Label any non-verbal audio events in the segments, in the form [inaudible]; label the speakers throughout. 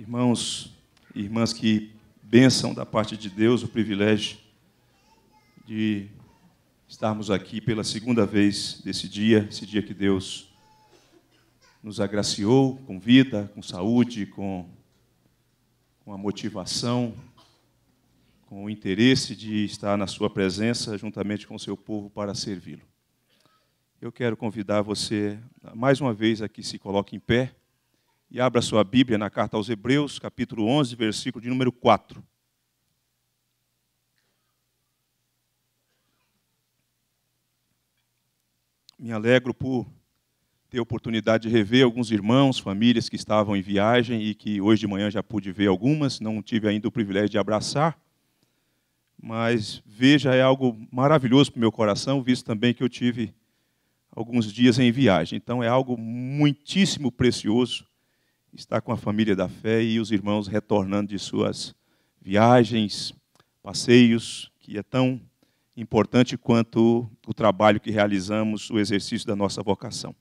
Speaker 1: Irmãos e irmãs, que bênção da parte de Deus o privilégio de estarmos aqui pela segunda vez desse dia, esse dia que Deus nos agraciou com vida, com saúde, com, com a motivação, com o interesse de estar na Sua presença juntamente com o seu povo para servi-lo. Eu quero convidar você, mais uma vez, aqui se coloque em pé e abra sua Bíblia na carta aos Hebreus, capítulo 11, versículo de número 4. Me alegro por ter a oportunidade de rever alguns irmãos, famílias que estavam em viagem e que hoje de manhã já pude ver algumas, não tive ainda o privilégio de abraçar. Mas veja, é algo maravilhoso para o meu coração, visto também que eu tive alguns dias em viagem. Então é algo muitíssimo precioso está com a família da fé e os irmãos retornando de suas viagens, passeios, que é tão importante quanto o trabalho que realizamos, o exercício da nossa vocação.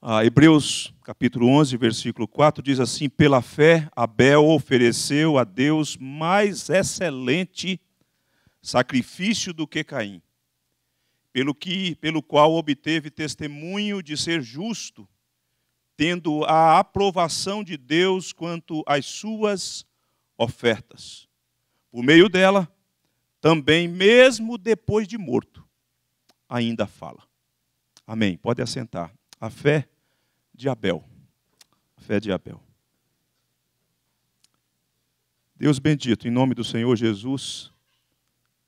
Speaker 1: Ah, Hebreus capítulo 11, versículo 4 diz assim: Pela fé, Abel ofereceu a Deus mais excelente sacrifício do que Caim, pelo, que, pelo qual obteve testemunho de ser justo tendo a aprovação de Deus quanto às suas ofertas. Por meio dela, também, mesmo depois de morto, ainda fala. Amém. Pode assentar. A fé de Abel. A fé de Abel. Deus bendito, em nome do Senhor Jesus,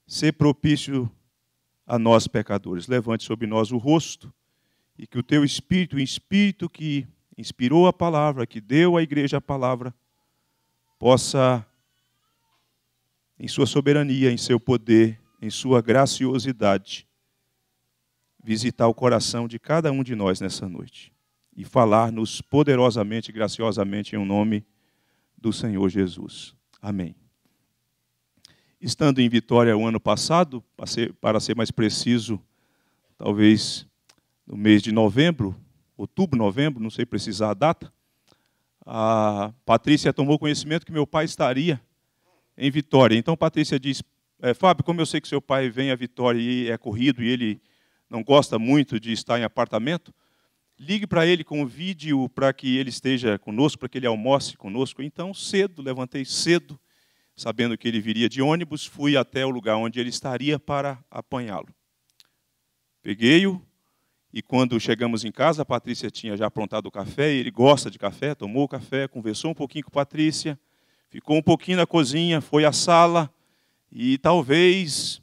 Speaker 1: ser propício a nós pecadores. Levante sobre nós o rosto e que o teu espírito, o espírito que inspirou a palavra, que deu à igreja a palavra, possa, em sua soberania, em seu poder, em sua graciosidade, visitar o coração de cada um de nós nessa noite e falar-nos poderosamente, graciosamente, em nome do Senhor Jesus. Amém. Estando em Vitória o ano passado, para ser mais preciso, talvez no mês de novembro, outubro, novembro, não sei precisar a data, a Patrícia tomou conhecimento que meu pai estaria em Vitória. Então Patrícia diz: é, Fábio, como eu sei que seu pai vem a Vitória e é corrido e ele não gosta muito de estar em apartamento, ligue para ele, convide-o para que ele esteja conosco, para que ele almoce conosco. Então cedo, levantei cedo, sabendo que ele viria de ônibus, fui até o lugar onde ele estaria para apanhá-lo. Peguei-o, e quando chegamos em casa, a Patrícia tinha já aprontado o café, ele gosta de café, tomou o café, conversou um pouquinho com a Patrícia, ficou um pouquinho na cozinha, foi à sala, e talvez,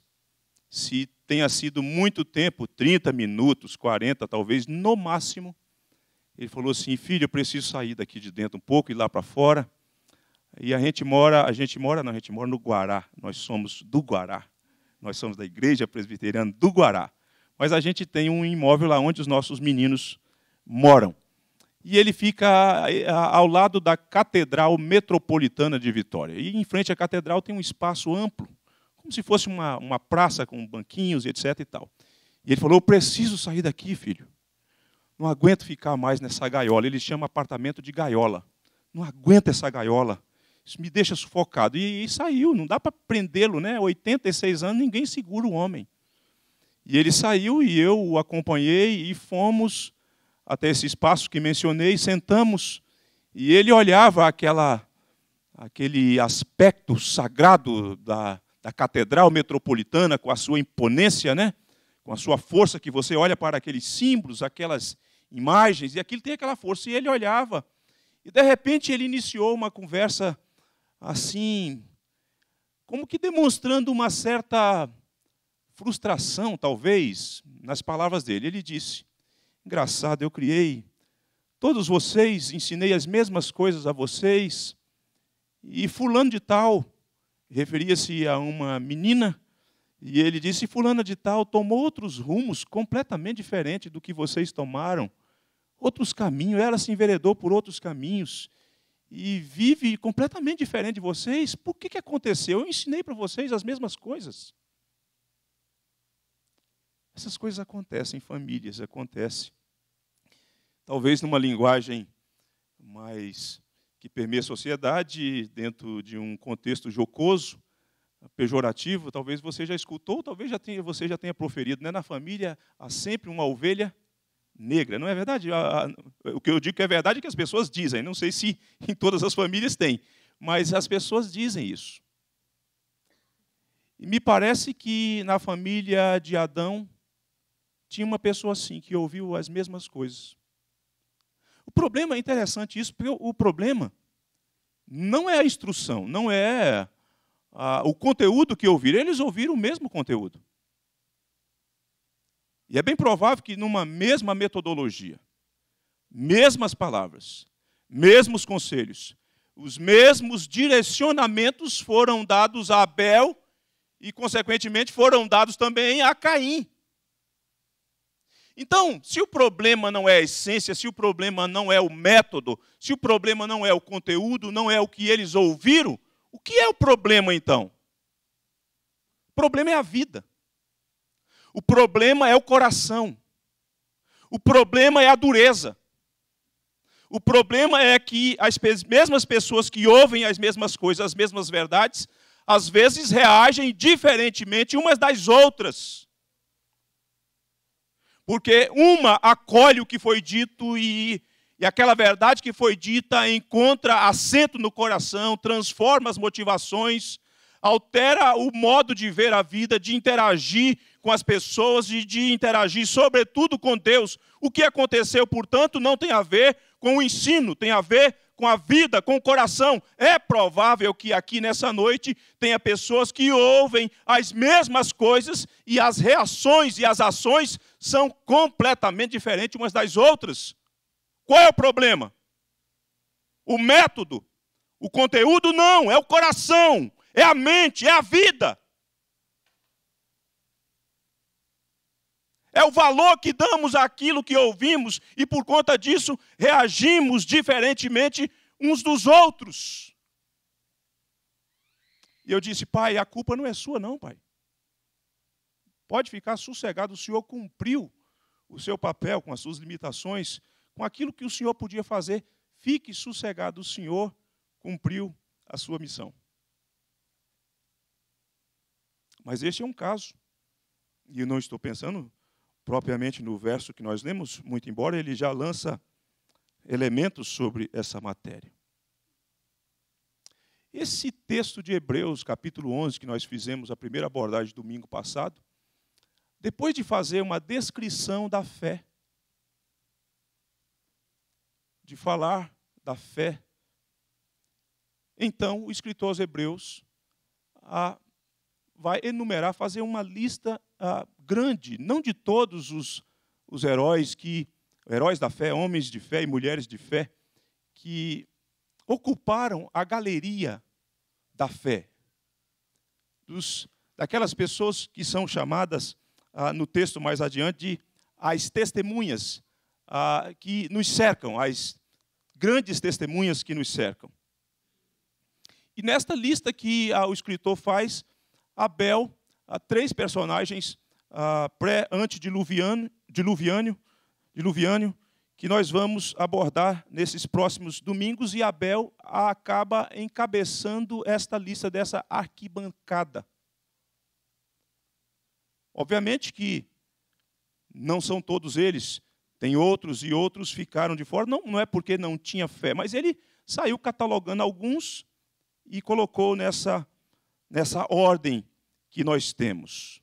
Speaker 1: se tenha sido muito tempo 30 minutos, 40 talvez, no máximo ele falou assim: "Filho, eu preciso sair daqui de dentro um pouco e lá para fora". E a gente mora, a gente mora, não, a gente mora no Guará. Nós somos do Guará. Nós somos da Igreja Presbiteriana do Guará mas a gente tem um imóvel lá onde os nossos meninos moram. E ele fica eh, ao lado da Catedral Metropolitana de Vitória. E em frente à catedral tem um espaço amplo, como se fosse uma, uma praça com banquinhos e etc. E, tal. e ele falou: Eu preciso sair daqui, filho. Não aguento ficar mais nessa gaiola. Ele chama apartamento de gaiola. Não aguento essa gaiola. Isso me deixa sufocado. E, e saiu, não dá para prendê-lo, né? 86 anos, ninguém segura o homem. E ele saiu e eu o acompanhei e fomos até esse espaço que mencionei, sentamos e ele olhava aquela, aquele aspecto sagrado da, da catedral metropolitana com a sua imponência, né? com a sua força que você olha para aqueles símbolos, aquelas imagens, e aquilo tem aquela força. E ele olhava, e de repente ele iniciou uma conversa assim, como que demonstrando uma certa frustração, talvez, nas palavras dele. Ele disse: Engraçado, eu criei todos vocês, ensinei as mesmas coisas a vocês, e Fulano de Tal, referia-se a uma menina, e ele disse: Fulana de Tal tomou outros rumos completamente diferentes do que vocês tomaram, outros caminhos, ela se enveredou por outros caminhos e vive completamente diferente de vocês, por que, que aconteceu? Eu ensinei para vocês as mesmas coisas. Essas coisas acontecem em famílias, acontece. Talvez numa linguagem mais que permeia a sociedade, dentro de um contexto jocoso, pejorativo, talvez você já escutou, talvez já tenha, você já tenha proferido. Né? Na família há sempre uma ovelha negra. Não é verdade? O que eu digo que é verdade é que as pessoas dizem. Não sei se [laughs] em todas as famílias tem, mas as pessoas dizem isso. E me parece que na família de Adão tinha uma pessoa assim, que ouviu as mesmas coisas. O problema é interessante isso, porque o problema não é a instrução, não é a, o conteúdo que ouviram, eles ouviram o mesmo conteúdo. E é bem provável que numa mesma metodologia, mesmas palavras, mesmos conselhos, os mesmos direcionamentos foram dados a Abel e, consequentemente, foram dados também a Caim. Então, se o problema não é a essência, se o problema não é o método, se o problema não é o conteúdo, não é o que eles ouviram, o que é o problema então? O problema é a vida. O problema é o coração. O problema é a dureza. O problema é que as mesmas pessoas que ouvem as mesmas coisas, as mesmas verdades, às vezes reagem diferentemente umas das outras porque uma acolhe o que foi dito e, e aquela verdade que foi dita encontra assento no coração, transforma as motivações, altera o modo de ver a vida, de interagir com as pessoas e de interagir, sobretudo, com Deus. O que aconteceu, portanto, não tem a ver com o ensino, tem a ver com a vida, com o coração. É provável que aqui nessa noite tenha pessoas que ouvem as mesmas coisas e as reações e as ações são completamente diferentes umas das outras. Qual é o problema? O método, o conteúdo não, é o coração, é a mente, é a vida. É o valor que damos àquilo que ouvimos e por conta disso reagimos diferentemente uns dos outros. E eu disse, pai, a culpa não é sua, não, pai. Pode ficar sossegado, o Senhor cumpriu o seu papel com as suas limitações, com aquilo que o Senhor podia fazer. Fique sossegado, o Senhor cumpriu a sua missão. Mas este é um caso, e eu não estou pensando propriamente no verso que nós lemos, muito embora ele já lança elementos sobre essa matéria. Esse texto de Hebreus, capítulo 11, que nós fizemos a primeira abordagem domingo passado, depois de fazer uma descrição da fé, de falar da fé, então o escritor aos Hebreus ah, vai enumerar, fazer uma lista ah, grande, não de todos os, os heróis que heróis da fé, homens de fé e mulheres de fé, que ocuparam a galeria da fé, dos, daquelas pessoas que são chamadas ah, no texto mais adiante de as testemunhas ah, que nos cercam, as grandes testemunhas que nos cercam. E nesta lista que ah, o escritor faz, Abel, ah, três personagens ah, pré-antediluviano, diluviano, diluviano, que nós vamos abordar nesses próximos domingos, e Abel acaba encabeçando esta lista dessa arquibancada. Obviamente que não são todos eles, tem outros e outros ficaram de fora, não, não é porque não tinha fé, mas ele saiu catalogando alguns e colocou nessa, nessa ordem que nós temos.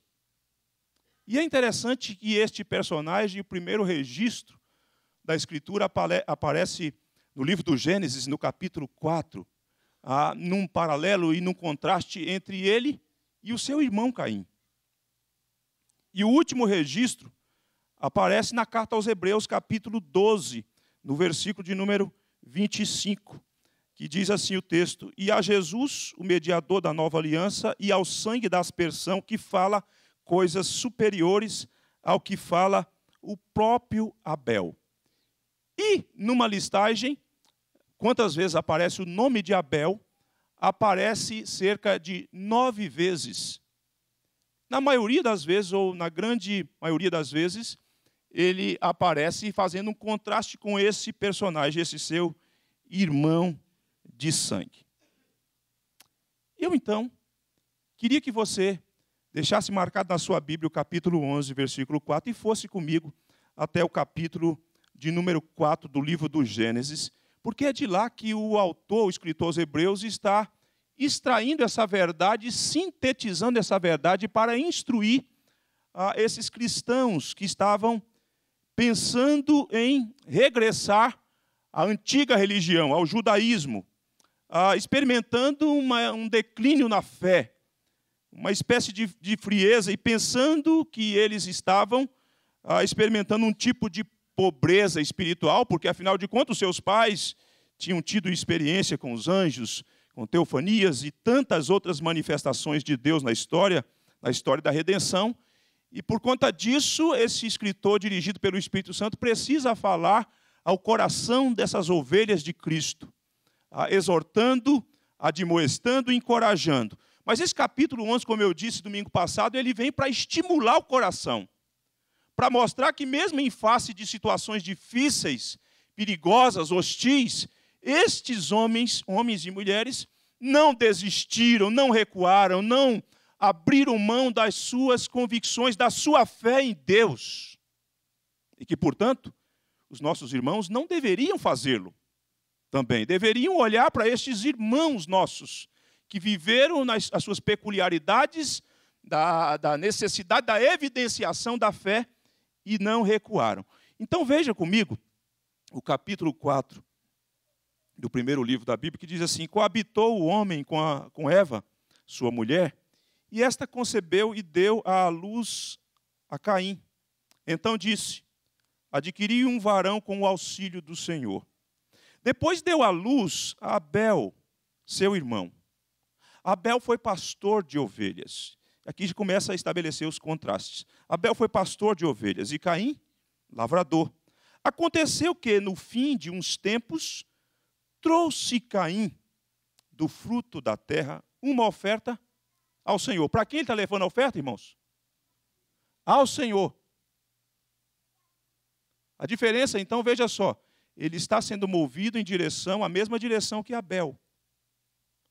Speaker 1: E é interessante que este personagem, o primeiro registro da Escritura, aparece no livro do Gênesis, no capítulo 4, ah, num paralelo e num contraste entre ele e o seu irmão Caim. E o último registro aparece na carta aos Hebreus, capítulo 12, no versículo de número 25, que diz assim o texto: E a Jesus, o mediador da nova aliança, e ao sangue da aspersão, que fala coisas superiores ao que fala o próprio Abel. E, numa listagem, quantas vezes aparece o nome de Abel? Aparece cerca de nove vezes na maioria das vezes, ou na grande maioria das vezes, ele aparece fazendo um contraste com esse personagem, esse seu irmão de sangue. Eu, então, queria que você deixasse marcado na sua Bíblia o capítulo 11, versículo 4, e fosse comigo até o capítulo de número 4 do livro do Gênesis, porque é de lá que o autor, o escritor aos Hebreus, está extraindo essa verdade, sintetizando essa verdade para instruir a ah, esses cristãos que estavam pensando em regressar à antiga religião, ao judaísmo, ah, experimentando uma, um declínio na fé, uma espécie de, de, frieza, e pensando que eles estavam ah, experimentando um tipo de pobreza espiritual, porque afinal de contas seus pais tinham tido experiência com os anjos, com teofanias e tantas outras manifestações de Deus na história, na história da redenção. E por conta disso, esse escritor, dirigido pelo Espírito Santo, precisa falar ao coração dessas ovelhas de Cristo, exortando, admoestando e encorajando. Mas esse capítulo 11, como eu disse domingo passado, ele vem para estimular o coração, para mostrar que, mesmo em face de situações difíceis, perigosas, hostis, estes homens, homens e mulheres, não desistiram, não recuaram, não abriram mão das suas convicções, da sua fé em Deus. E que, portanto, os nossos irmãos não deveriam fazê-lo também. Deveriam olhar para estes irmãos nossos, que viveram nas, as suas peculiaridades, da, da necessidade da evidenciação da fé e não recuaram. Então veja comigo o capítulo 4 do primeiro livro da Bíblia, que diz assim: Coabitou o homem com, a, com Eva, sua mulher, e esta concebeu e deu à luz a Caim. Então disse: Adquiri um varão com o auxílio do Senhor. Depois deu à luz a Abel, seu irmão. Abel foi pastor de ovelhas. Aqui começa a estabelecer os contrastes. Abel foi pastor de ovelhas e Caim, lavrador. Aconteceu que, no fim de uns tempos, trouxe Caim do fruto da terra uma oferta ao Senhor. Para quem ele está levando a oferta, irmãos? Ao Senhor. A diferença, então, veja só, ele está sendo movido em direção, a mesma direção que Abel.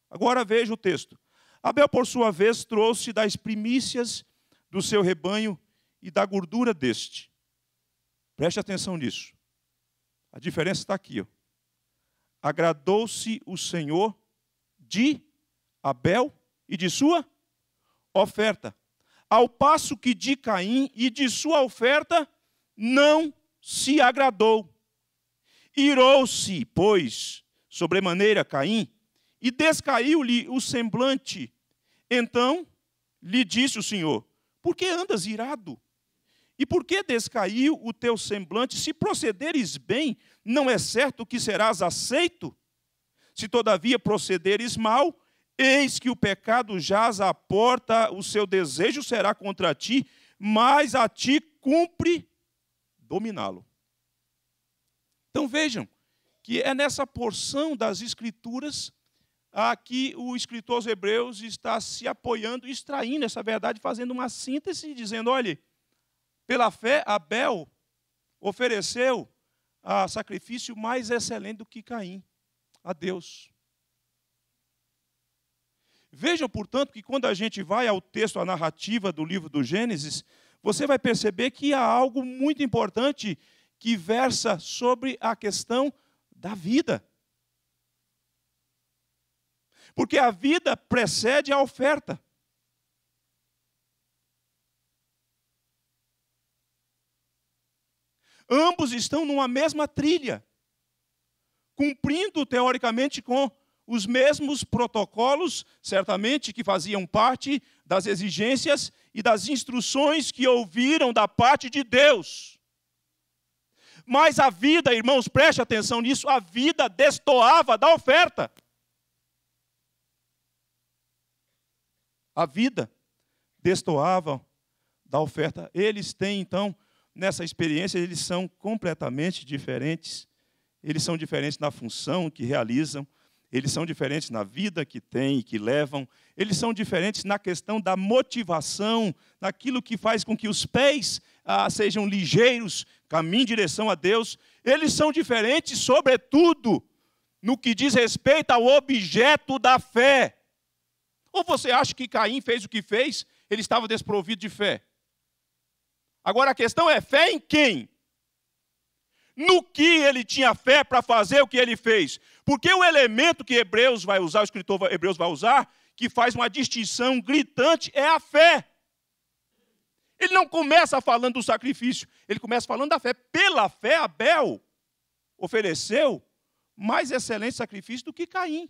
Speaker 1: Agora veja o texto. Abel, por sua vez, trouxe das primícias do seu rebanho e da gordura deste. Preste atenção nisso. A diferença está aqui. Ó agradou-se o Senhor de Abel e de sua oferta, ao passo que de Caim e de sua oferta não se agradou. Irou-se, pois, sobremaneira Caim, e descaiu-lhe o semblante. Então lhe disse o Senhor: Por que andas irado? E por que descaiu o teu semblante? Se procederes bem, não é certo que serás aceito? Se todavia procederes mal, eis que o pecado jaz à porta, o seu desejo será contra ti, mas a ti cumpre dominá-lo. Então vejam que é nessa porção das Escrituras a que o escritor aos Hebreus está se apoiando, extraindo essa verdade, fazendo uma síntese, dizendo: olhe, pela fé, Abel ofereceu a sacrifício mais excelente do que Caim, a Deus. Vejam, portanto, que quando a gente vai ao texto, à narrativa do livro do Gênesis, você vai perceber que há algo muito importante que versa sobre a questão da vida. Porque a vida precede a oferta. ambos estão numa mesma trilha, cumprindo teoricamente com os mesmos protocolos, certamente que faziam parte das exigências e das instruções que ouviram da parte de Deus. Mas a vida, irmãos, preste atenção nisso, a vida destoava da oferta. A vida destoava da oferta. Eles têm então nessa experiência, eles são completamente diferentes. Eles são diferentes na função que realizam, eles são diferentes na vida que têm e que levam, eles são diferentes na questão da motivação, naquilo que faz com que os pés ah, sejam ligeiros, caminhem em direção a Deus. Eles são diferentes, sobretudo, no que diz respeito ao objeto da fé. Ou você acha que Caim fez o que fez? Ele estava desprovido de fé. Agora a questão é: fé em quem? No que ele tinha fé para fazer o que ele fez? Porque o elemento que Hebreus vai usar, o escritor Hebreus vai usar, que faz uma distinção gritante, é a fé. Ele não começa falando do sacrifício, ele começa falando da fé. Pela fé, Abel ofereceu mais excelente sacrifício do que Caim.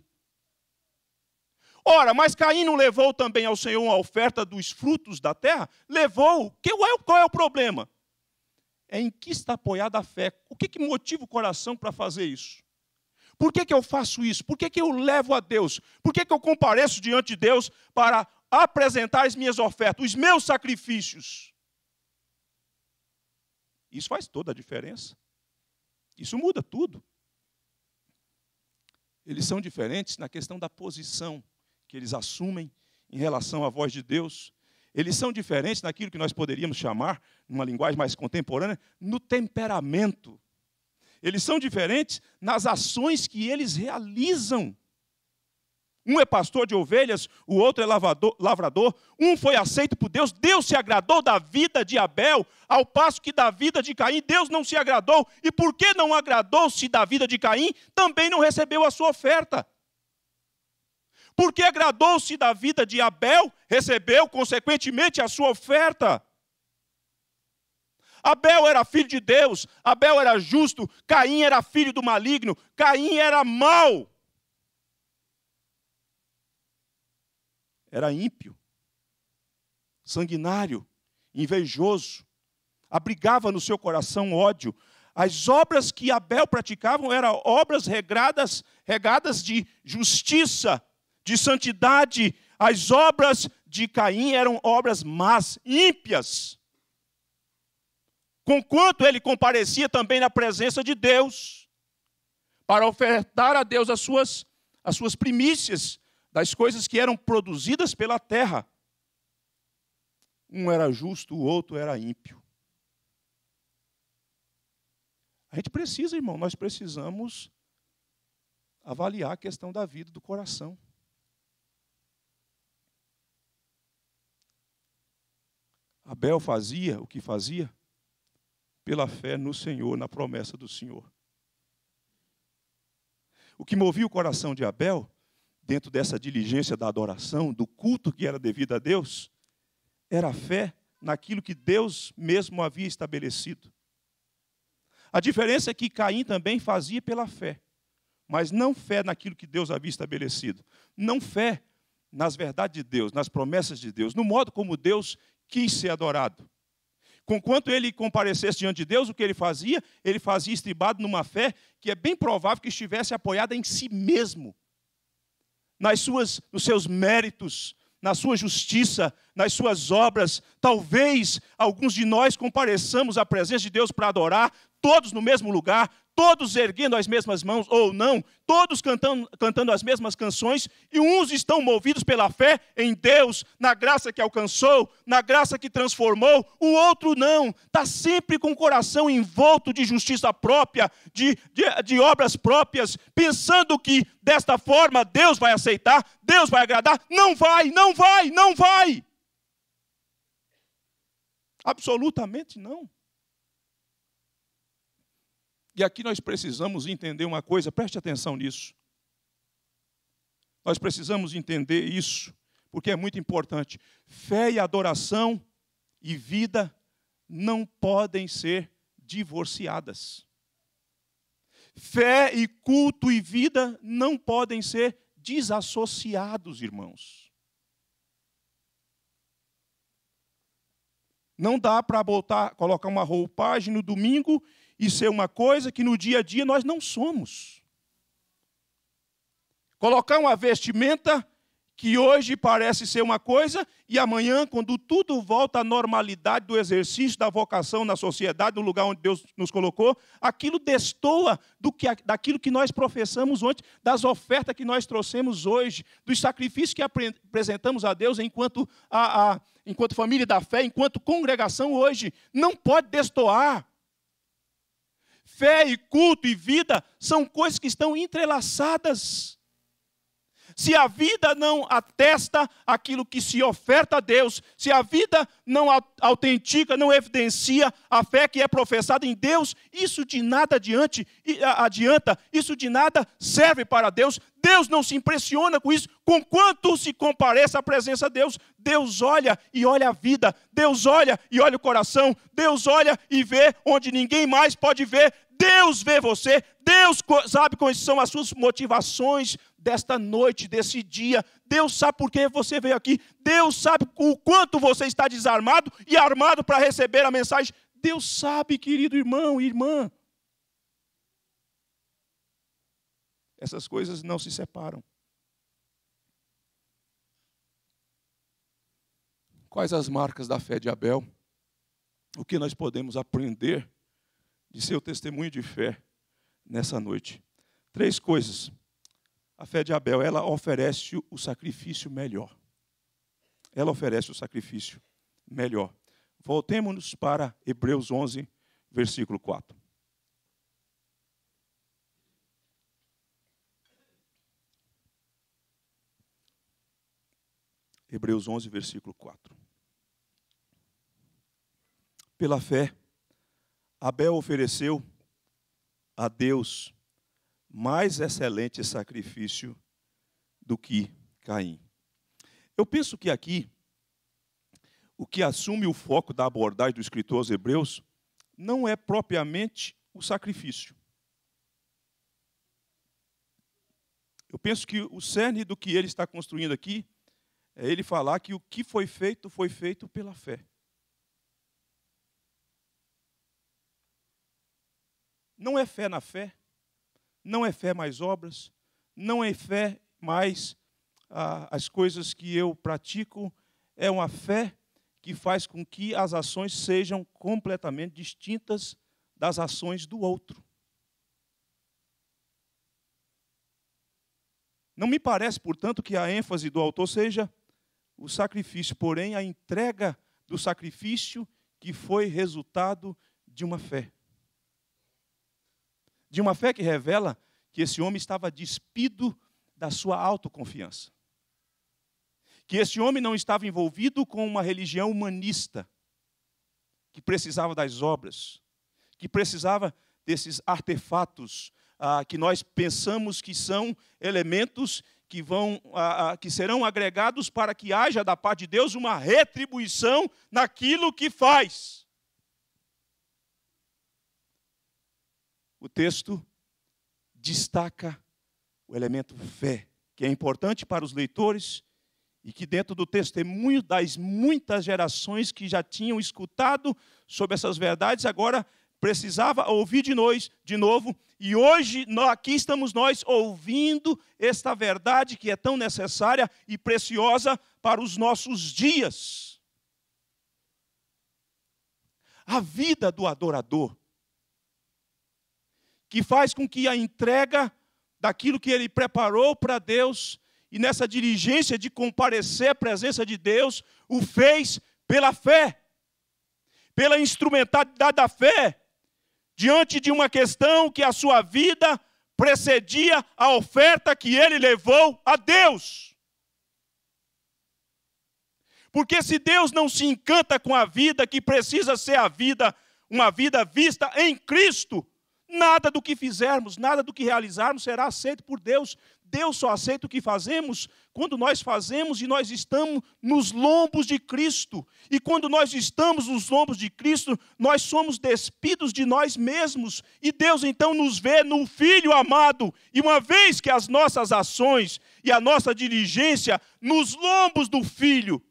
Speaker 1: Ora, mas Caim não levou também ao Senhor uma oferta dos frutos da terra? Levou. É qual é o problema? É em que está apoiada a fé. O que, que motiva o coração para fazer isso? Por que, que eu faço isso? Por que, que eu levo a Deus? Por que, que eu compareço diante de Deus para apresentar as minhas ofertas, os meus sacrifícios? Isso faz toda a diferença. Isso muda tudo. Eles são diferentes na questão da posição que eles assumem em relação à voz de Deus. Eles são diferentes naquilo que nós poderíamos chamar, numa linguagem mais contemporânea, no temperamento. Eles são diferentes nas ações que eles realizam. Um é pastor de ovelhas, o outro é lavador, lavrador. Um foi aceito por Deus, Deus se agradou da vida de Abel, ao passo que da vida de Caim, Deus não se agradou. E por que não agradou-se da vida de Caim, também não recebeu a sua oferta porque agradou-se da vida de Abel, recebeu consequentemente a sua oferta. Abel era filho de Deus, Abel era justo, Caim era filho do maligno, Caim era mau. Era ímpio, sanguinário, invejoso, abrigava no seu coração ódio. As obras que Abel praticava eram obras regradas, regadas de justiça, de santidade. As obras de Caim eram obras más, ímpias. Conquanto ele comparecia também na presença de Deus, para ofertar a Deus as suas, as suas primícias das coisas que eram produzidas pela terra. Um era justo, o outro era ímpio. A gente precisa, irmão, nós precisamos avaliar a questão da vida do coração. Abel fazia o que fazia pela fé no Senhor, na promessa do Senhor. O que movia o coração de Abel, dentro dessa diligência da adoração, do culto que era devido a Deus, era a fé naquilo que Deus mesmo havia estabelecido. A diferença é que Caim também fazia pela fé, mas não fé naquilo que Deus havia estabelecido, não fé nas verdades de Deus, nas promessas de Deus, no modo como Deus quis ser adorado. Conquanto ele comparecesse diante de Deus, o que ele fazia? Ele fazia estribado numa fé que é bem provável que estivesse apoiada em si mesmo, nas suas, nos seus méritos, na sua justiça, nas suas obras. Talvez alguns de nós compareçamos à presença de Deus para adorar, todos no mesmo lugar, todos erguendo as mesmas mãos ou não, todos cantando, cantando as mesmas canções, e uns estão movidos pela fé em Deus, na graça que alcançou, na graça que transformou, o outro não, está sempre com o coração envolto de justiça própria, de, de, de obras próprias, pensando que desta forma Deus vai aceitar, Deus vai agradar, não vai, não vai, não vai. Absolutamente não. E aqui nós precisamos entender uma coisa, preste atenção nisso. Nós precisamos entender isso, porque é muito importante. Fé e adoração e vida não podem ser divorciadas. Fé e culto e vida não podem ser desassociados, irmãos. Não dá para botar, colocar uma roupagem no domingo isso é uma coisa que no dia a dia nós não somos. Colocar uma vestimenta que hoje parece ser uma coisa e amanhã, quando tudo volta à normalidade do exercício da vocação na sociedade, no lugar onde Deus nos colocou, aquilo destoa do que, daquilo que nós professamos ontem, das ofertas que nós trouxemos hoje, dos sacrifícios que apresentamos a Deus enquanto, a, a, enquanto família da fé, enquanto congregação hoje. Não pode destoar. Fé e culto e vida são coisas que estão entrelaçadas. Se a vida não atesta aquilo que se oferta a Deus, se a vida não autentica, não evidencia a fé que é professada em Deus, isso de nada adiante, adianta, isso de nada serve para Deus. Deus não se impressiona com isso, Com quanto se compareça à presença de Deus. Deus olha e olha a vida, Deus olha e olha o coração, Deus olha e vê onde ninguém mais pode ver, Deus vê você, Deus sabe quais são as suas motivações desta noite, desse dia. Deus sabe por que você veio aqui. Deus sabe o quanto você está desarmado e armado para receber a mensagem. Deus sabe, querido irmão e irmã. Essas coisas não se separam. Quais as marcas da fé de Abel? O que nós podemos aprender de seu testemunho de fé nessa noite. Três coisas. A fé de Abel, ela oferece o sacrifício melhor. Ela oferece o sacrifício melhor. Voltemos-nos para Hebreus 11, versículo 4. Hebreus 11, versículo 4. Pela fé, Abel ofereceu a Deus mais excelente sacrifício do que Caim. Eu penso que aqui o que assume o foco da abordagem do escritor aos Hebreus não é propriamente o sacrifício. Eu penso que o cerne do que ele está construindo aqui é ele falar que o que foi feito foi feito pela fé. Não é fé na fé, não é fé mais obras, não é fé mais ah, as coisas que eu pratico, é uma fé que faz com que as ações sejam completamente distintas das ações do outro. Não me parece, portanto, que a ênfase do autor seja o sacrifício, porém a entrega do sacrifício que foi resultado de uma fé de uma fé que revela que esse homem estava despido da sua autoconfiança. Que esse homem não estava envolvido com uma religião humanista, que precisava das obras, que precisava desses artefatos ah, que nós pensamos que são elementos que vão, ah, ah que serão agregados para que haja da parte de Deus uma retribuição naquilo que faz. o texto destaca o elemento fé, que é importante para os leitores e que, dentro do testemunho das muitas gerações que já tinham escutado sobre essas verdades, agora precisava ouvir de nós de novo. E hoje aqui estamos nós ouvindo esta verdade que é tão necessária e preciosa para os nossos dias. A vida do adorador que faz com que a entrega daquilo que ele preparou para Deus e nessa diligência de comparecer à presença de Deus, o fez pela fé, pela instrumentalidade da fé, diante de uma questão que a sua vida precedia a oferta que ele levou a Deus. Porque se Deus não se encanta com a vida que precisa ser a vida, uma vida vista em Cristo, Nada do que fizermos, nada do que realizarmos será aceito por Deus. Deus só aceita o que fazemos quando nós fazemos e nós estamos nos lombos de Cristo. E quando nós estamos nos lombos de Cristo, nós somos despidos de nós mesmos. E Deus então nos vê no Filho amado. E uma vez que as nossas ações e a nossa diligência nos lombos do Filho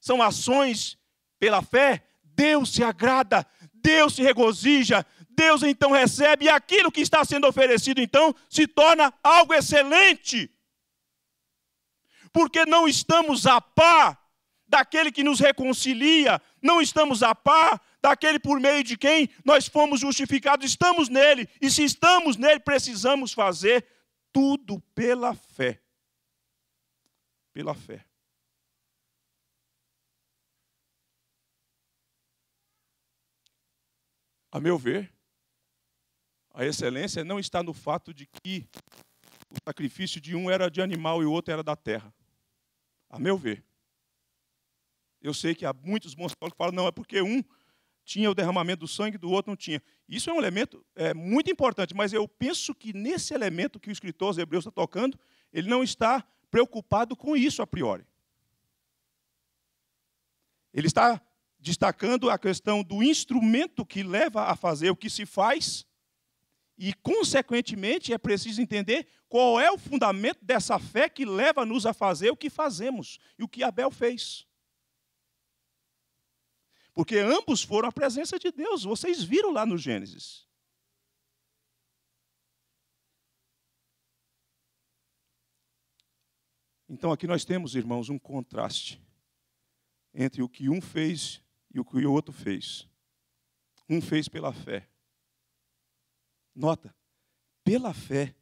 Speaker 1: são ações pela fé, Deus se agrada, Deus se regozija, Deus então recebe e aquilo que está sendo oferecido então se torna algo excelente. Porque não estamos a par daquele que nos reconcilia, não estamos a par daquele por meio de quem nós fomos justificados, estamos nele, e se estamos nele, precisamos fazer tudo pela fé. Pela fé. A meu ver, a excelência não está no fato de que o sacrifício de um era de animal e o outro era da terra. A meu ver. Eu sei que há muitos bons que falam, não, é porque um tinha o derramamento do sangue, do outro não tinha. Isso é um elemento é, muito importante, mas eu penso que nesse elemento que o escritor aos Hebreus está tocando, ele não está preocupado com isso a priori. Ele está destacando a questão do instrumento que leva a fazer o que se faz e, consequentemente, é preciso entender qual é o fundamento dessa fé que leva-nos a fazer o que fazemos e o que Abel fez. Porque ambos foram à presença de Deus, vocês viram lá no Gênesis. Então, aqui nós temos, irmãos, um contraste entre o que um fez e o que o outro fez. Um fez pela fé, Nota, pela fé,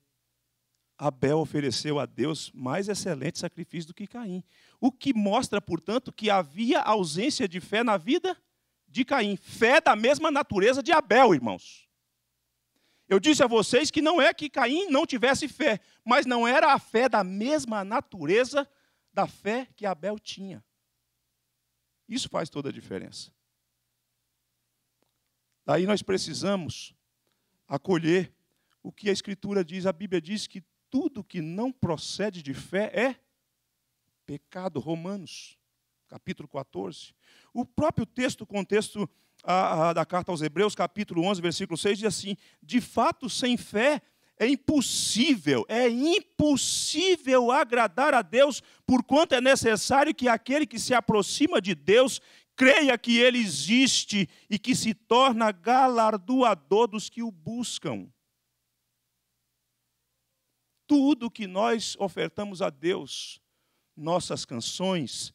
Speaker 1: Abel ofereceu a Deus mais excelente sacrifício do que Caim. O que mostra, portanto, que havia ausência de fé na vida de Caim. Fé da mesma natureza de Abel, irmãos. Eu disse a vocês que não é que Caim não tivesse fé, mas não era a fé da mesma natureza da fé que Abel tinha. Isso faz toda a diferença. Daí nós precisamos acolher o que a Escritura diz. A Bíblia diz que tudo que não procede de fé é pecado. Romanos, capítulo 14. O próprio texto, o contexto a, a, da carta aos Hebreus, capítulo 11, versículo 6, diz assim: De fato, sem fé é impossível, é impossível agradar a Deus, porquanto é necessário que aquele que se aproxima de Deus creia que ele existe e que se torna galardoador dos que o buscam. Tudo que nós ofertamos a Deus, nossas canções,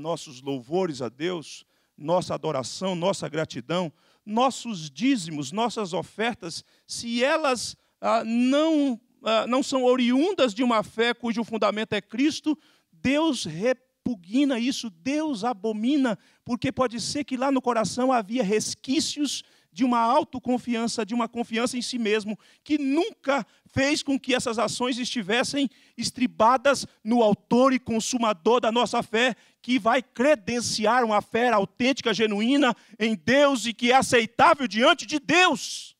Speaker 1: nossos louvores a Deus, nossa adoração, nossa gratidão, nossos dízimos, nossas ofertas, se elas ah, não, ah, não são oriundas de uma fé cujo fundamento é Cristo, Deus repete repugna isso, Deus abomina, porque pode ser que lá no coração havia resquícios de uma autoconfiança, de uma confiança em si mesmo, que nunca fez com que essas ações estivessem estribadas no autor e consumador da nossa fé, que vai credenciar uma fé autêntica, genuína em Deus e que é aceitável diante de Deus.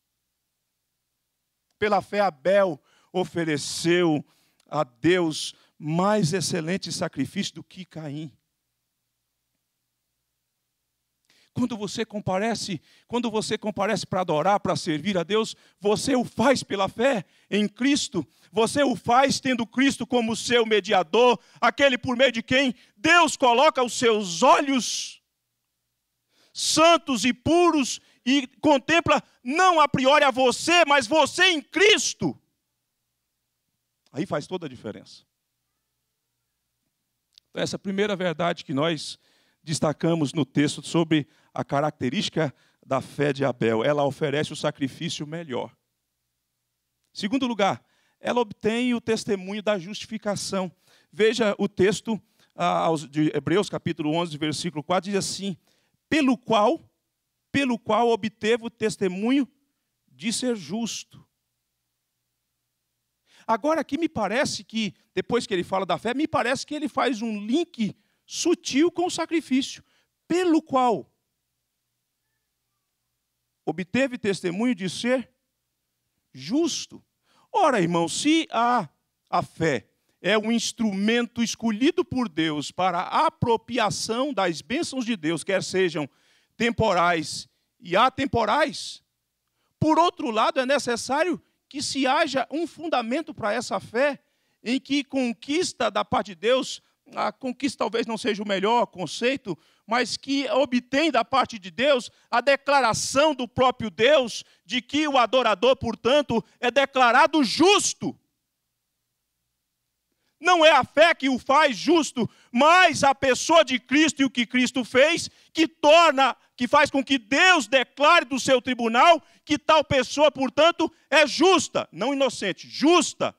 Speaker 1: Pela fé, Abel ofereceu a Deus mais excelente sacrifício do que Caim. Quando você comparece, quando você comparece para adorar, para servir a Deus, você o faz pela fé em Cristo, você o faz tendo Cristo como seu mediador, aquele por meio de quem Deus coloca os seus olhos santos e puros e contempla não a priori a você, mas você em Cristo. Aí faz toda a diferença. Então, essa é primeira verdade que nós destacamos no texto sobre a característica da fé de Abel. Ela oferece o sacrifício melhor. Segundo lugar, ela obtém o testemunho da justificação. Veja o texto ah, de Hebreus, capítulo 11, versículo 4, diz assim: pelo qual, pelo qual obteve o testemunho de ser justo. Agora, aqui me parece que, depois que ele fala da fé, me parece que ele faz um link sutil com o sacrifício, pelo qual obteve testemunho de ser justo. Ora, irmão, se a, a fé é um instrumento escolhido por Deus para a apropriação das bênçãos de Deus, quer sejam temporais e atemporais, por outro lado, é necessário que se haja um fundamento para essa fé, em que conquista da parte de Deus, a conquista talvez não seja o melhor conceito, mas que obtém da parte de Deus a declaração do próprio Deus de que o adorador, portanto, é declarado justo. Não é a fé que o faz justo, mas a pessoa de Cristo e o que Cristo fez, que torna, que faz com que Deus declare do seu tribunal que tal pessoa, portanto, é justa, não inocente, justa.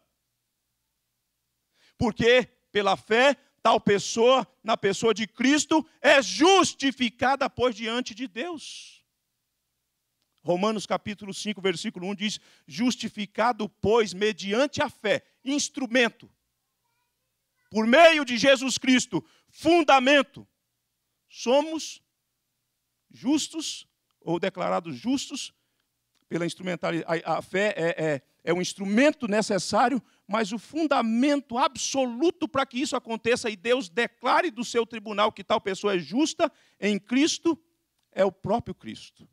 Speaker 1: Porque pela fé, tal pessoa, na pessoa de Cristo, é justificada, pois, diante de Deus. Romanos capítulo 5, versículo 1 diz: Justificado, pois, mediante a fé, instrumento, por meio de Jesus Cristo, fundamento, somos justos ou declarados justos pela instrumentalidade. A, fé é, é, é um instrumento necessário, mas o fundamento absoluto para que isso aconteça e Deus declare do seu tribunal que tal pessoa é justa em Cristo é o próprio Cristo.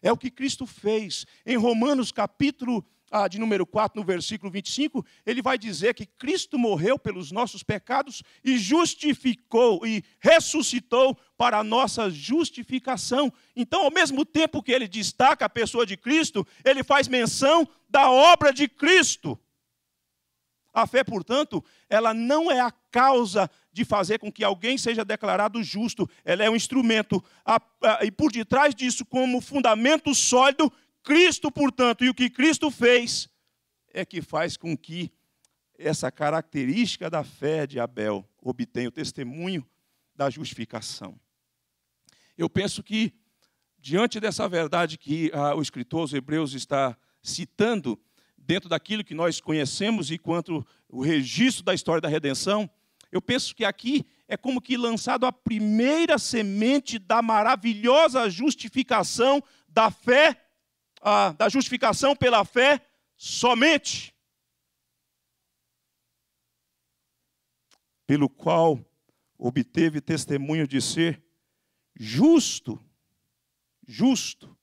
Speaker 1: É o que Cristo fez. Em Romanos capítulo ah, de número 4, no versículo 25, ele vai dizer que Cristo morreu pelos nossos pecados e justificou e ressuscitou para a nossa justificação. Então, ao mesmo tempo que ele destaca a pessoa de Cristo, ele faz menção da obra de Cristo. A fé, portanto, ela não é a causa de fazer com que alguém seja declarado justo, ela é um instrumento. E por detrás disso, como fundamento sólido, Cristo, portanto, e o que Cristo fez, é que faz com que essa característica da fé de Abel obtenha o testemunho da justificação. Eu penso que, diante dessa verdade que ah, o escritor os Hebreus está citando, dentro daquilo que nós conhecemos e quanto o registro da história da redenção, eu penso que aqui é como que lançado a primeira semente da maravilhosa justificação da fé da justificação pela fé somente, pelo qual obteve testemunho de ser justo, justo.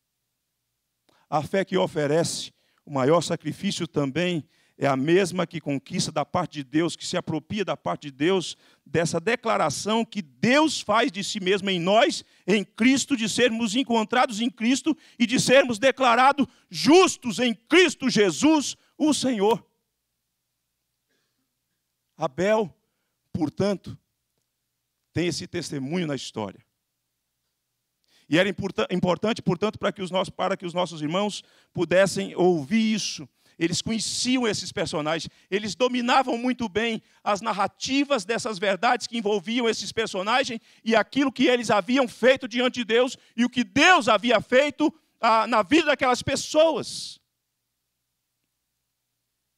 Speaker 1: A fé que oferece o maior sacrifício também é a mesma que conquista da parte de Deus, que se apropria da parte de Deus, dessa declaração que Deus faz de si mesmo em nós, em Cristo, de sermos encontrados em Cristo e de sermos declarados justos em Cristo Jesus, o Senhor. Abel, portanto, tem esse testemunho na história. E era importante, portanto, para que, os nossos, para que os nossos irmãos pudessem ouvir isso eles conheciam esses personagens, eles dominavam muito bem as narrativas dessas verdades que envolviam esses personagens e aquilo que eles haviam feito diante de Deus e o que Deus havia feito ah, na vida daquelas pessoas.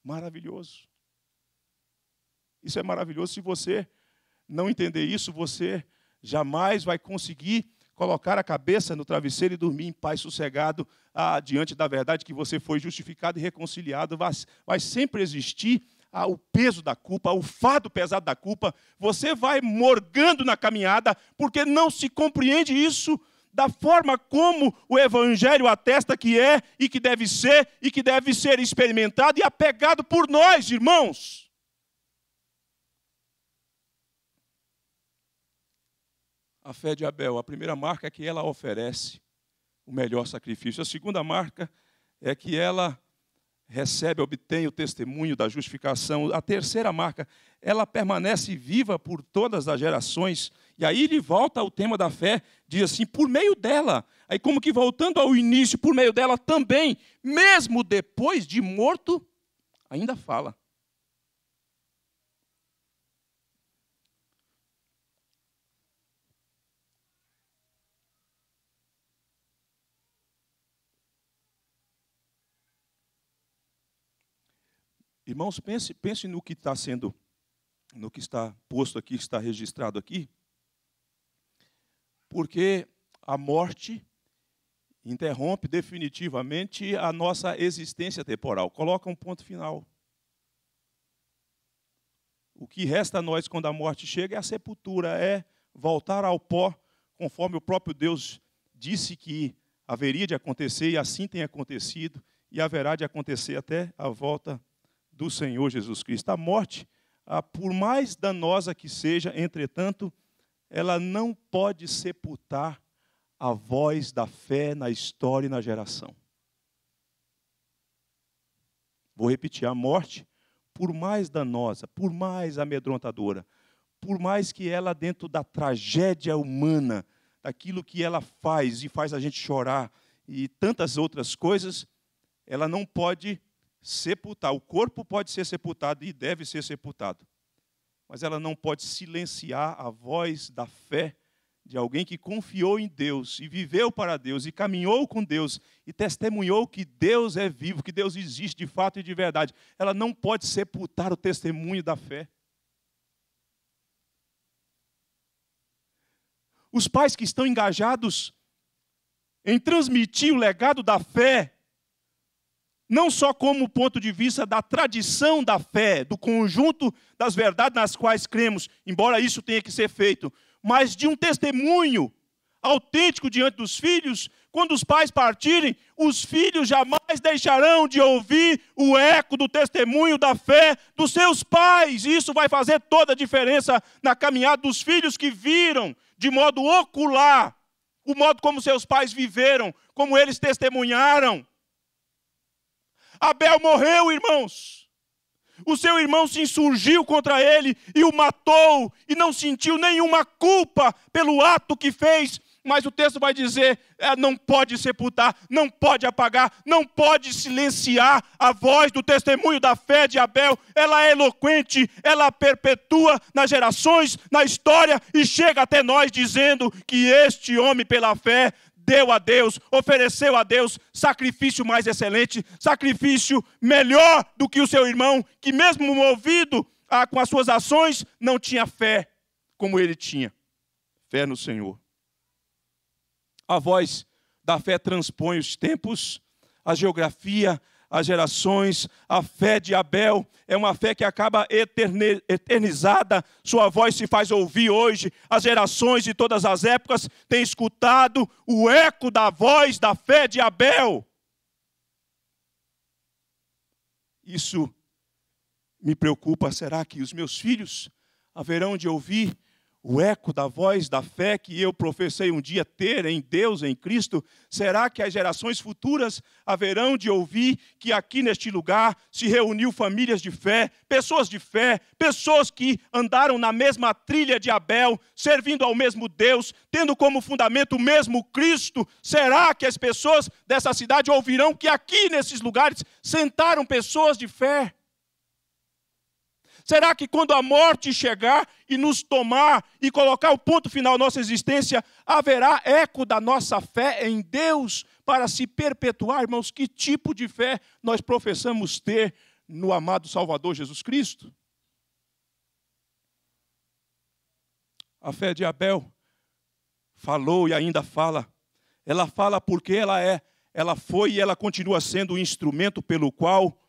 Speaker 1: Maravilhoso. Isso é maravilhoso. Se você não entender isso, você jamais vai conseguir colocar a cabeça no travesseiro e dormir em paz, sossegado, ah, diante da verdade que você foi justificado e reconciliado. Vai, vai sempre existir ah, o peso da culpa, o fardo pesado da culpa. Você vai morgando na caminhada porque não se compreende isso da forma como o Evangelho atesta que é e que deve ser e que deve ser experimentado e apegado por nós, irmãos. a fé de Abel. A primeira marca é que ela oferece o melhor sacrifício. A segunda marca é que ela recebe, obtém o testemunho da justificação. A terceira marca, ela permanece viva por todas as gerações. E aí ele volta ao tema da fé, diz assim, por meio dela. Aí como que voltando ao início, por meio dela também, mesmo depois de morto, ainda fala. Irmãos, pense, pense no que está sendo, no que está posto aqui, está registrado aqui, porque a morte interrompe definitivamente a nossa existência temporal. Coloca um ponto final. O que resta a nós quando a morte chega é a sepultura, é voltar ao pó, conforme o próprio Deus disse que haveria de acontecer, e assim tem acontecido, e haverá de acontecer até a volta do Senhor Jesus Cristo. A morte, ah, por mais danosa que seja, entretanto, ela não pode sepultar a voz da fé na história e na geração. Vou repetir: a morte, por mais danosa, por mais amedrontadora, por mais que ela, dentro da tragédia humana, daquilo que ela faz e faz a gente chorar e tantas outras coisas, ela não pode sepultar. O corpo pode ser sepultado e deve ser sepultado, mas ela não pode silenciar a voz da fé de alguém que confiou em Deus e viveu para Deus e caminhou com Deus e testemunhou que Deus é vivo, que Deus existe de fato e de verdade. Ela não pode sepultar o testemunho da fé. Os pais que estão engajados em transmitir o legado da fé não só como ponto de vista da tradição da fé, do conjunto das verdades nas quais cremos, embora isso tenha que ser feito, mas de um testemunho autêntico diante dos filhos, quando os pais partirem, os filhos jamais deixarão de ouvir o eco do testemunho da fé dos seus pais. isso vai fazer toda a diferença na caminhada dos filhos que viram de modo ocular o modo como seus pais viveram, como eles testemunharam. Abel morreu, irmãos. O seu irmão se insurgiu contra ele e o matou, e não sentiu nenhuma culpa pelo ato que fez, mas o texto vai dizer: é, não pode sepultar, não pode apagar, não pode silenciar a voz do testemunho da fé de Abel. Ela é eloquente, ela perpetua nas gerações, na história e chega até nós dizendo que este homem, pela fé, deu a Deus, ofereceu a Deus sacrifício mais excelente, sacrifício melhor do que o seu irmão, que mesmo movido a, ah, com as suas ações, não tinha fé como ele tinha. Fé no Senhor. A voz da fé transpõe os tempos, a geografia, as gerações. A fé de Abel é uma fé que acaba eternizada. Sua voz se faz ouvir hoje. As gerações de todas as épocas têm escutado o eco da voz da fé de Abel. Isso me preocupa. Será que os meus filhos haverão de ouvir o eco da voz da fé que eu professei um dia ter em Deus, em Cristo, será que as gerações futuras haverão de ouvir que aqui neste lugar se reuniu famílias de fé, pessoas de fé, pessoas que andaram na mesma trilha de Abel, servindo ao mesmo Deus, tendo como fundamento o mesmo Cristo? Será que as pessoas dessa cidade ouvirão que aqui nesses lugares sentaram pessoas de fé? Será que quando a morte chegar e nos tomar e colocar o ponto final à nossa existência, haverá eco da nossa fé em Deus para se perpetuar, irmãos? Que tipo de fé nós professamos ter no amado Salvador Jesus Cristo? A fé de Abel falou e ainda fala. Ela fala porque ela é, ela foi e ela continua sendo o instrumento pelo qual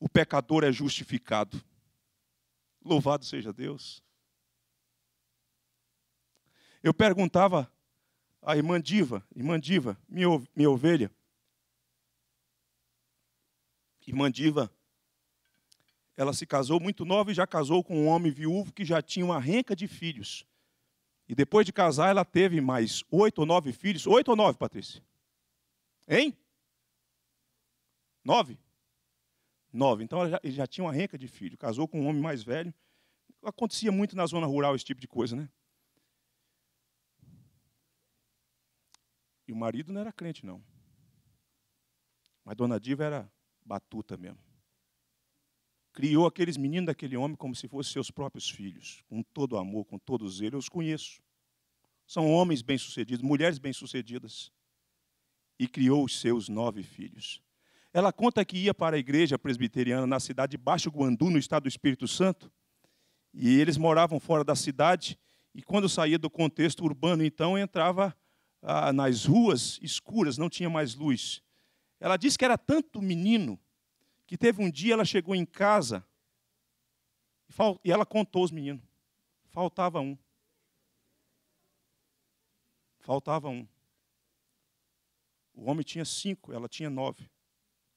Speaker 1: o pecador é justificado. Louvado seja Deus. Eu perguntava à irmã Diva, irmã Diva, minha, ovelha. Irmã Diva, ela se casou muito nova e já casou com um homem viúvo que já tinha uma renca de filhos. E depois de casar, ela teve mais oito ou nove filhos. Oito ou nove, Patrícia? Hein? Nove? nove. Então ela já, ele já tinha uma renca de filho, casou com um homem mais velho. Acontecia muito na zona rural esse tipo de coisa, né? E o marido não era crente, não. Mas Dona Diva era batuta mesmo. Criou aqueles meninos daquele homem como se fossem seus próprios filhos, com todo o amor, com todo zelo. Eu os conheço. São homens bem-sucedidos, mulheres bem-sucedidas. E criou os seus nove filhos. Ela conta que ia para a igreja presbiteriana na cidade de Baixo Guandu, no estado do Espírito Santo, e eles moravam fora da cidade, e quando saía do contexto urbano, então entrava ah, nas ruas escuras, não tinha mais luz. Ela disse que era tanto menino que teve um dia ela chegou em casa e ela contou os meninos. Faltava um. Faltava um. O homem tinha cinco, ela tinha nove.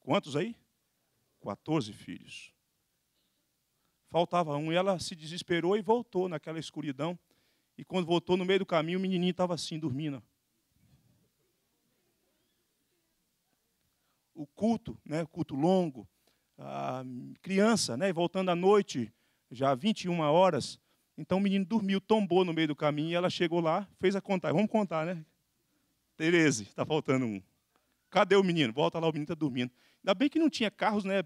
Speaker 1: Quantos aí? 14 filhos. Faltava um e ela se desesperou e voltou naquela escuridão. E quando voltou no meio do caminho, o menininho estava assim, dormindo. O culto, né, culto longo, a criança, né, voltando à noite, já 21 horas. Então o menino dormiu, tombou no meio do caminho e ela chegou lá, fez a contar. Vamos contar, né? Tereze, está faltando um. Cadê o menino? Volta lá, o menino está dormindo. Ainda bem que não tinha carros né,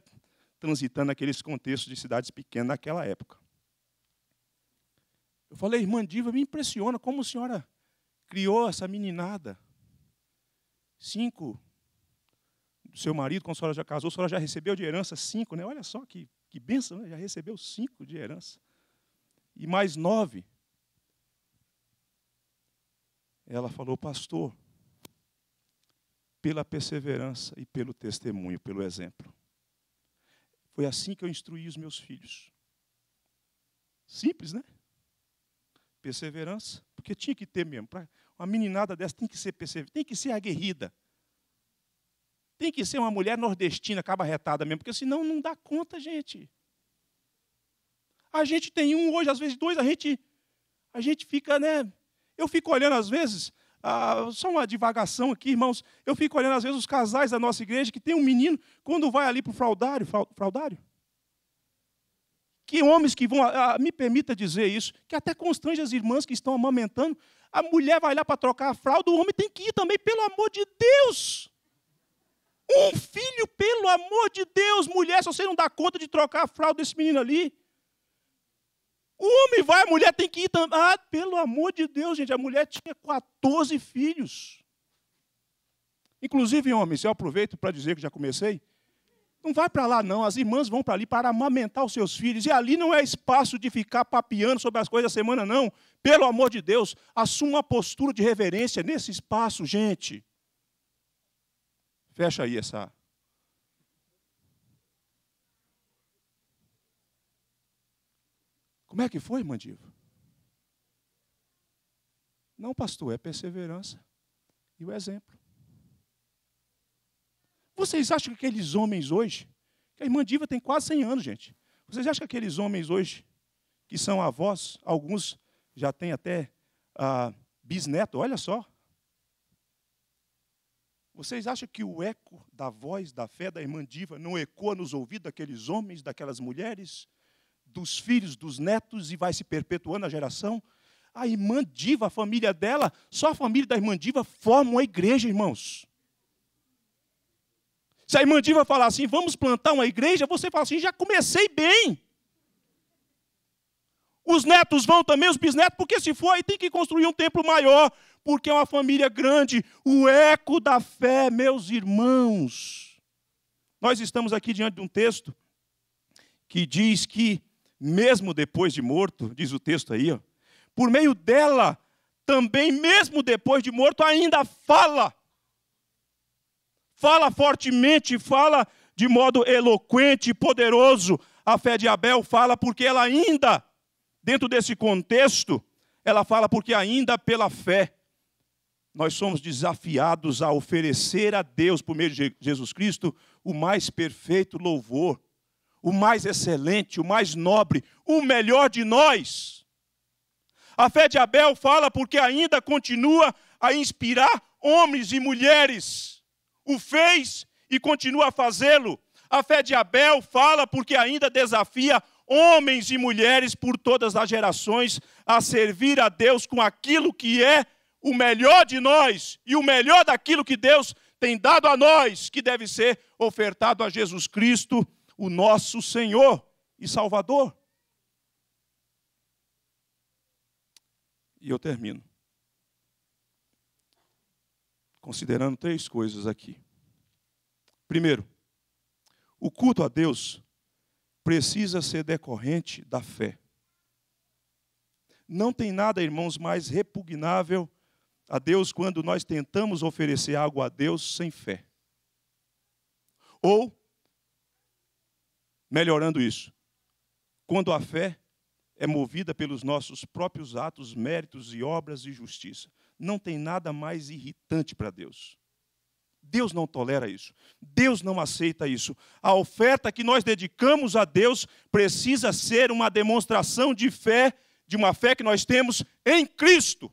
Speaker 1: transitando naqueles contextos de cidades pequenas naquela época. Eu falei, irmã Diva, me impressiona como a senhora criou essa meninada. Cinco. Seu marido, quando a senhora já casou, a senhora já recebeu de herança cinco, né? Olha só que, que bênção, né? já recebeu cinco de herança. E mais nove. Ela falou, pastor, pela perseverança e pelo testemunho, pelo exemplo. Foi assim que eu instruí os meus filhos. Simples, né? Perseverança, porque tinha que ter mesmo. Uma meninada dessa tem que ser perseverante, tem que ser aguerrida. Tem que ser uma mulher nordestina, cabarretada mesmo, porque senão não dá conta, gente. A gente tem um hoje, às vezes dois, a gente, a gente fica, né? Eu fico olhando, às vezes, ah, só uma divagação aqui, irmãos. Eu fico olhando, às vezes, os casais da nossa igreja que tem um menino, quando vai ali para o fraudário, fraudário? Que homens que vão, ah, me permita dizer isso, que até constrange as irmãs que estão amamentando. A mulher vai lá para trocar a fralda, o homem tem que ir também, pelo amor de Deus! Um filho, pelo amor de Deus, mulher, se você não dá conta de trocar a fralda desse menino ali, o homem vai, a mulher tem que ir também. Ah, pelo amor de Deus, gente, a mulher tinha 14 filhos. Inclusive, homens, eu aproveito para dizer que já comecei. Não vai para lá, não. As irmãs vão para ali para amamentar os seus filhos. E ali não é espaço de ficar papeando sobre as coisas da semana, não. Pelo amor de Deus, assuma uma postura de reverência nesse espaço, gente. Fecha aí essa Como é que foi, Mandivo? Não, pastor, é perseverança e o exemplo. Vocês acham que aqueles homens hoje, que a irmã Diva tem quase 100 anos, gente, vocês acham que aqueles homens hoje, que são avós, alguns já têm até ah, bisneto, olha só. Vocês acham que o eco da voz, da fé da irmã Diva não ecoa nos ouvidos daqueles homens, daquelas mulheres, dos filhos, dos netos e vai se perpetuando a geração. A irmã Diva, a família dela, só a família da irmã Diva forma uma igreja, irmãos. Se a irmã Diva falar assim, vamos plantar uma igreja, você fala assim, já comecei bem. Os netos vão também, os bisnetos, porque se for, aí tem que construir um templo maior, porque é uma família grande, o eco da fé, meus irmãos. Nós estamos aqui diante de um texto que diz que mesmo depois de morto, diz o texto aí, ó, por meio dela, também mesmo depois de morto, ainda fala. Fala fortemente, fala de modo eloquente, poderoso. A fé de Abel fala porque ela ainda, dentro desse contexto, ela fala porque ainda pela fé nós somos desafiados a oferecer a Deus, por meio de Jesus Cristo, o mais perfeito louvor o mais excelente, o mais nobre, o melhor de nós. A fé de Abel fala porque ainda continua a inspirar homens e mulheres. O fez e continua a fazê-lo. A fé de Abel fala porque ainda desafia homens e mulheres por todas as gerações a servir a Deus com aquilo que é o melhor de nós e o melhor daquilo que Deus tem dado a nós, que deve ser ofertado a Jesus Cristo o nosso Senhor e Salvador. E eu termino. Considerando três coisas aqui. Primeiro, o culto a Deus precisa ser decorrente da fé. Não tem nada, irmãos, mais repugnável a Deus quando nós tentamos oferecer algo a Deus sem fé. Ou melhorando isso. Quando a fé é movida pelos nossos próprios atos, méritos e obras de justiça. Não tem nada mais irritante para Deus. Deus não tolera isso. Deus não aceita isso. A oferta que nós dedicamos a Deus precisa ser uma demonstração de fé, de uma fé que nós temos em Cristo.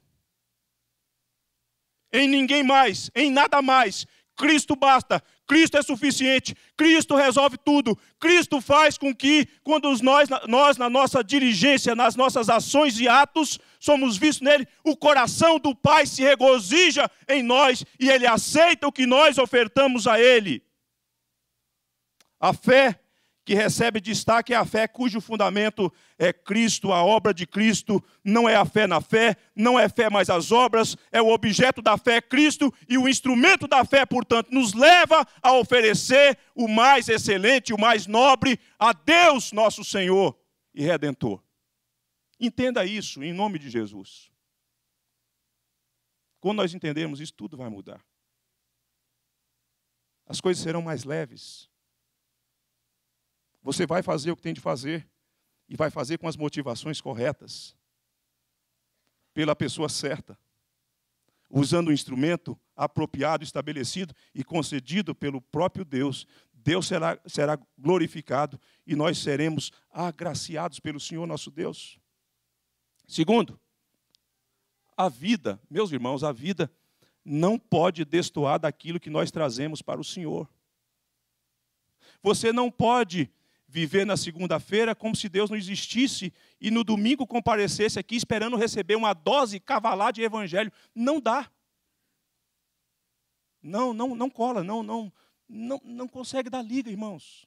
Speaker 1: Em ninguém mais, em nada mais, Cristo basta, Cristo é suficiente, Cristo resolve tudo, Cristo faz com que, quando nós, nós, na nossa diligência, nas nossas ações e atos, somos vistos nele, o coração do Pai se regozija em nós e ele aceita o que nós ofertamos a ele. A fé que recebe destaque é a fé cujo fundamento é Cristo, a obra de Cristo, não é a fé na fé, não é fé mais as obras, é o objeto da fé Cristo e o instrumento da fé, portanto, nos leva a oferecer o mais excelente, o mais nobre a Deus, nosso Senhor e Redentor. Entenda isso em nome de Jesus. Quando nós entendermos isso, tudo vai mudar. As coisas serão mais leves você vai fazer o que tem de fazer e vai fazer com as motivações corretas, pela pessoa certa, usando o instrumento apropriado, estabelecido e concedido pelo próprio Deus. Deus será, será glorificado e nós seremos agraciados pelo Senhor nosso Deus. Segundo, a vida, meus irmãos, a vida não pode destoar daquilo que nós trazemos para o Senhor. Você não pode viver na segunda-feira como se Deus não existisse e no domingo comparecesse aqui esperando receber uma dose cavalar de evangelho. Não dá. Não, não, não cola, não, não, não, não consegue dar liga, irmãos.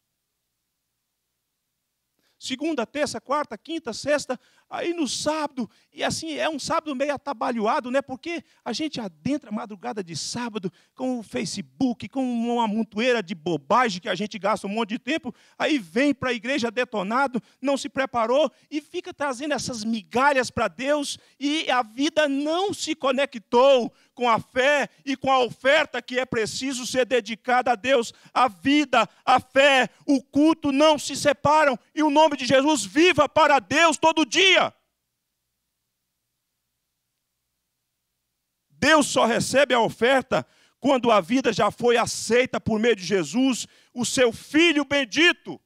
Speaker 1: Segunda, terça, quarta, quinta, sexta, aí no sábado, e assim, é um sábado meio atabalhoado, né? Porque a gente adentra a madrugada de sábado com o Facebook, com uma montoeira de bobagem que a gente gasta um monte de tempo, aí vem para a igreja detonado, não se preparou e fica trazendo essas migalhas para Deus e a vida não se conectou com a fé e com a oferta que é preciso ser dedicada a Deus. A vida, a fé, o culto não se separam e o nome de Jesus viva para Deus todo dia Deus só recebe a oferta quando a vida já foi aceita por meio de Jesus, o seu filho bendito.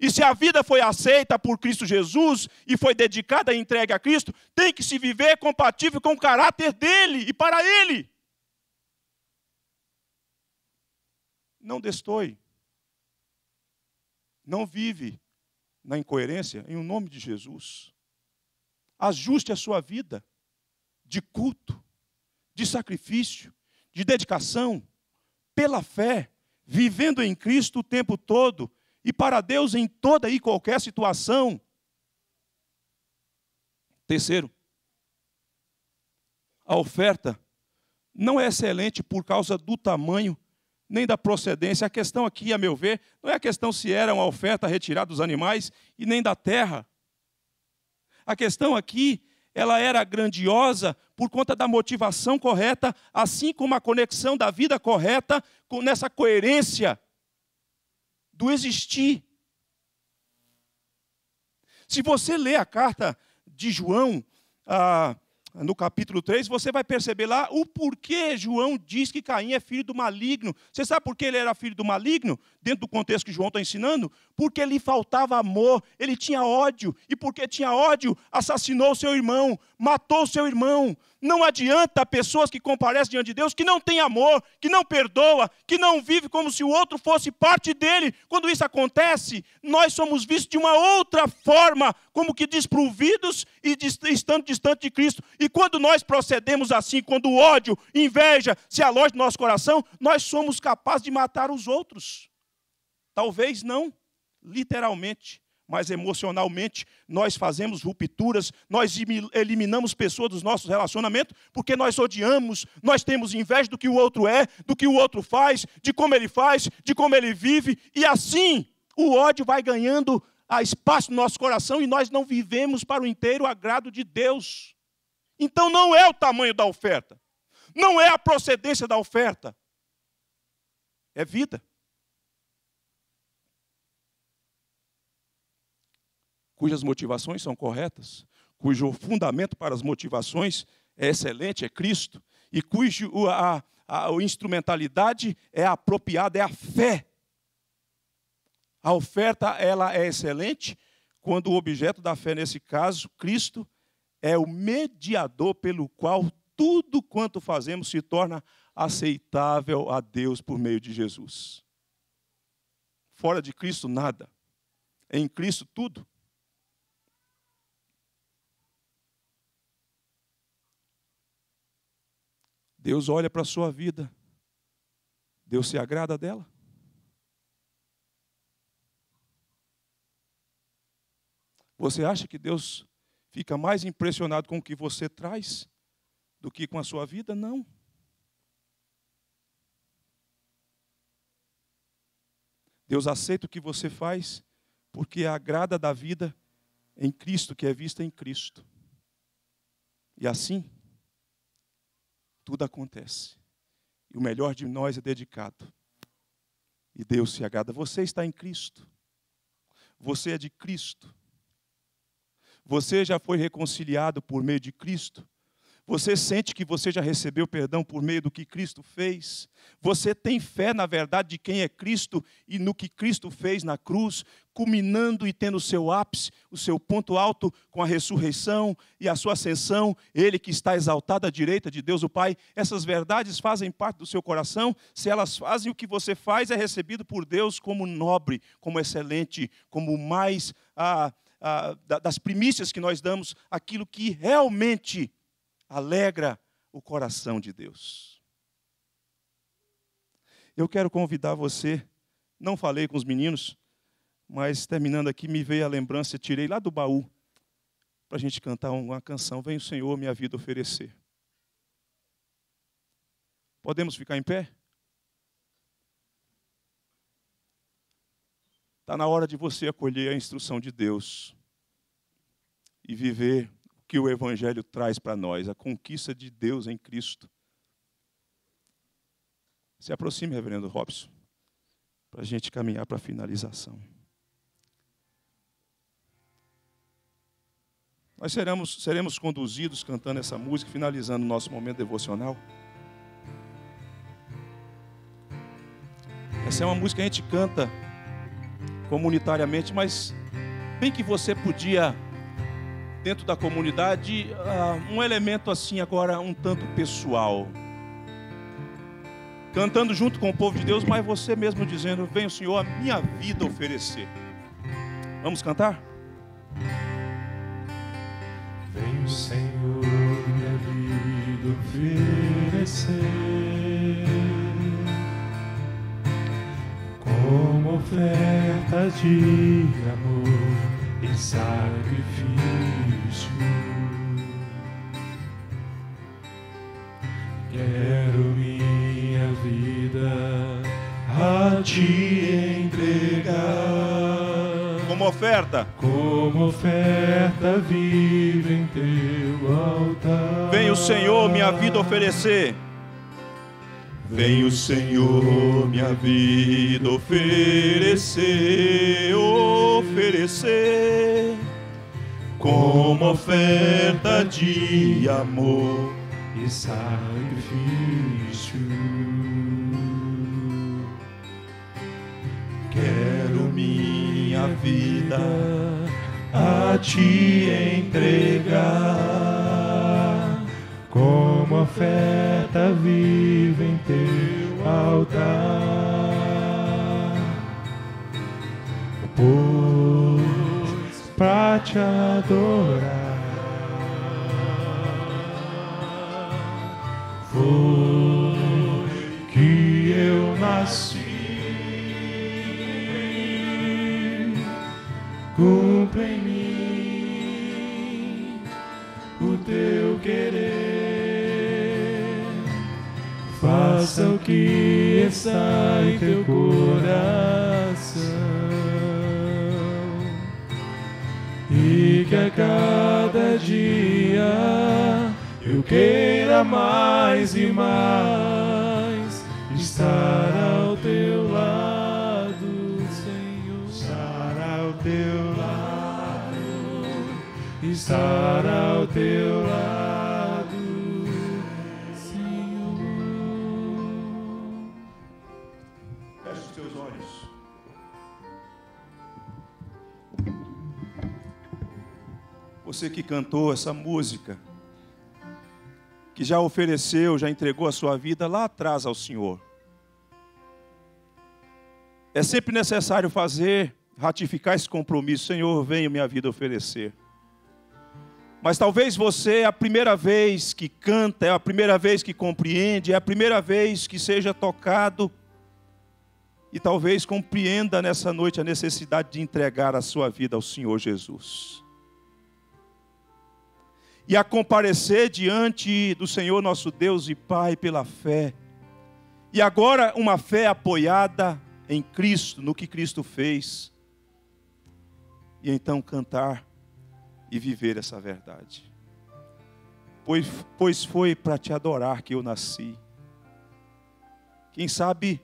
Speaker 1: E se a vida foi aceita por Cristo Jesus e foi dedicada e entregue a Cristo, tem que se viver compatível com o caráter dele e para ele. Não destoie. Não vive na incoerência em o um nome de Jesus. Ajuste a sua vida de culto de sacrifício, de dedicação, pela fé, vivendo em Cristo o tempo todo e para Deus em toda e qualquer situação. Terceiro, a oferta não é excelente por causa do tamanho nem da procedência. A questão aqui, a meu ver, não é a questão se era uma oferta retirada dos animais e nem da terra. A questão aqui ela era grandiosa por conta da motivação correta, assim como a conexão da vida correta com nessa coerência do existir. Se você lê a carta de João, ah, no capítulo 3, você vai perceber lá o porquê João diz que Caim é filho do maligno. Você sabe por que ele era filho do maligno? Dentro do contexto que João está ensinando? Porque lhe faltava amor, ele tinha ódio. E porque tinha ódio, assassinou seu irmão matou seu irmão. Não adianta pessoas que comparecem diante de Deus, que não têm amor, que não perdoa, que não vive como se o outro fosse parte dele. Quando isso acontece, nós somos vistos de uma outra forma, como que desprovidos e estando distante de Cristo. E quando nós procedemos assim, quando ódio, inveja se aloja no nosso coração, nós somos capazes de matar os outros. Talvez não literalmente, mas emocionalmente nós fazemos rupturas, nós eliminamos pessoas dos nossos relacionamentos porque nós odiamos, nós temos inveja do que o outro é, do que o outro faz, de como ele faz, de como ele vive, e assim o ódio vai ganhando ah, espaço no nosso coração e nós não vivemos para o inteiro agrado de Deus. Então não é o tamanho da oferta, não é a procedência da oferta, é vida. cujas motivações são corretas, cujo fundamento para as motivações é excelente, é Cristo, e cujo a, a, a instrumentalidade é apropriada, é a fé. A oferta ela é excelente quando o objeto da fé, nesse caso, Cristo, é o mediador pelo qual tudo quanto fazemos se torna aceitável a Deus por meio de Jesus. Fora de Cristo, nada. Em Cristo, tudo. Deus olha para a sua vida. Deus se agrada dela? Você acha que Deus fica mais impressionado com o que você traz do que com a sua vida? Não. Deus aceita o que você faz, porque agrada da vida em Cristo, que é vista em Cristo. E assim, tudo acontece. E o melhor de nós é dedicado. E Deus se agrada. Você está em Cristo. Você é de Cristo. Você já foi reconciliado por meio de Cristo. Você sente que você já recebeu perdão por meio do que Cristo fez? Você tem fé na verdade de quem é Cristo e no que Cristo fez na cruz, culminando e tendo o seu ápice, o seu ponto alto com a ressurreição e a sua ascensão, ele que está exaltado à direita de Deus o Pai? Essas verdades fazem parte do seu coração? Se elas fazem, o que você faz é recebido por Deus como nobre, como excelente, como mais ah, ah, das primícias que nós damos, aquilo que realmente alegra o coração de Deus. Eu quero convidar você, não falei com os meninos, mas terminando aqui, me veio a lembrança, tirei lá do baú, para a gente cantar uma canção, Vem o Senhor minha vida oferecer. Podemos ficar em pé? Está na hora de você acolher a instrução de Deus e viver que o Evangelho traz para nós, a conquista de Deus em Cristo. Se aproxime, Reverendo Robson, para a gente caminhar para a finalização. Nós seremos, seremos conduzidos cantando essa música, finalizando o nosso momento devocional. Essa é uma música que a gente canta comunitariamente, mas bem que você podia dentro da comunidade uh, um elemento assim agora um tanto pessoal. Cantando junto com o povo de Deus, mas você mesmo dizendo: vem o Senhor, a minha vida oferecer. Vamos cantar? vem o Senhor, minha vida oferecer como oferta de amor e sacrifício oferta. Como oferta viva em teu altar. Vem o Senhor minha vida oferecer. Vem o Senhor minha vida oferecer, oferecer como oferta de amor e sacrifício. Quero minha vida a te entregar como oferta viva em teu altar. Por pra te adorar. Foi que eu nasci, cumpre em mim o teu querer, faça o que está em teu coração. que a cada dia eu queira mais e mais estar ao teu lado, Senhor. Estar ao teu lado, estar ao teu lado você que cantou essa música, que já ofereceu, já entregou a sua vida lá atrás ao Senhor. É sempre necessário fazer, ratificar esse compromisso. Senhor, venha minha vida oferecer. Mas talvez você é a primeira vez que canta, é a primeira vez que compreende, é a primeira vez que seja tocado e talvez compreenda nessa noite a necessidade de entregar a sua vida ao Senhor Jesus e a comparecer diante do Senhor nosso Deus e Pai pela fé. E agora uma fé apoiada em Cristo, no que Cristo fez. E então cantar e viver essa verdade. Pois, pois foi para te adorar que eu nasci. Quem sabe